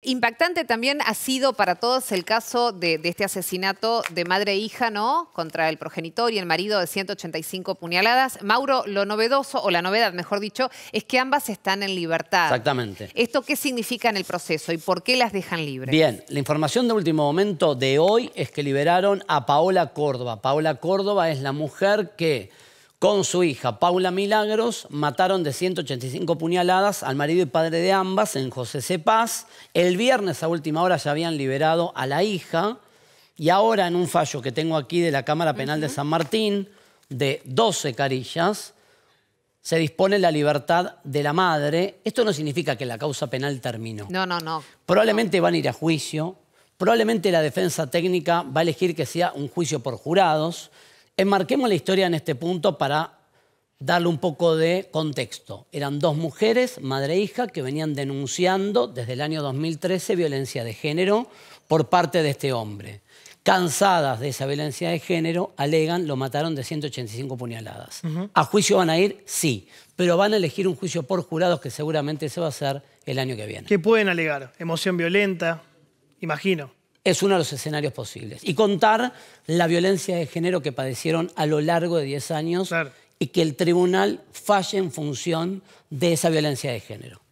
Impactante también ha sido para todos el caso de, este asesinato de madre e hija, ¿no? Contra el progenitor y el marido de 185 puñaladas. Mauro, lo novedoso, o la novedad, mejor dicho, es que ambas están en libertad. Exactamente. ¿Esto qué significa en el proceso y por qué las dejan libres? Bien, la información de último momento de hoy es que liberaron a Paola Córdoba. Paola Córdoba es la mujer que con su hija Paula Milagros mataron de 185 puñaladas al marido y padre de ambas en José C. El viernes a última hora ya habían liberado a la hija y ahora en un fallo que tengo aquí de la Cámara Penal de San Martín de 12 carillas se dispone la libertad de la madre. Esto no significa que la causa penal terminó. No, no, no. Probablemente van a ir a juicio, probablemente la defensa técnica va a elegir que sea un juicio por jurados Enmarquemos la historia en este punto para darle un poco de contexto. Eran dos mujeres, madre e hija, que venían denunciando desde el año 2013 violencia de género por parte de este hombre. Cansadas de esa violencia de género, alegan, lo mataron de 185 puñaladas. ¿A juicio van a ir? Sí, pero van a elegir un juicio por jurados que seguramente se va a hacer el año que viene. ¿Qué pueden alegar? Emoción violenta, imagino es uno de los escenarios posibles. Y contar la violencia de género que padecieron a lo largo de 10 años y que el tribunal falle en función de esa violencia de género.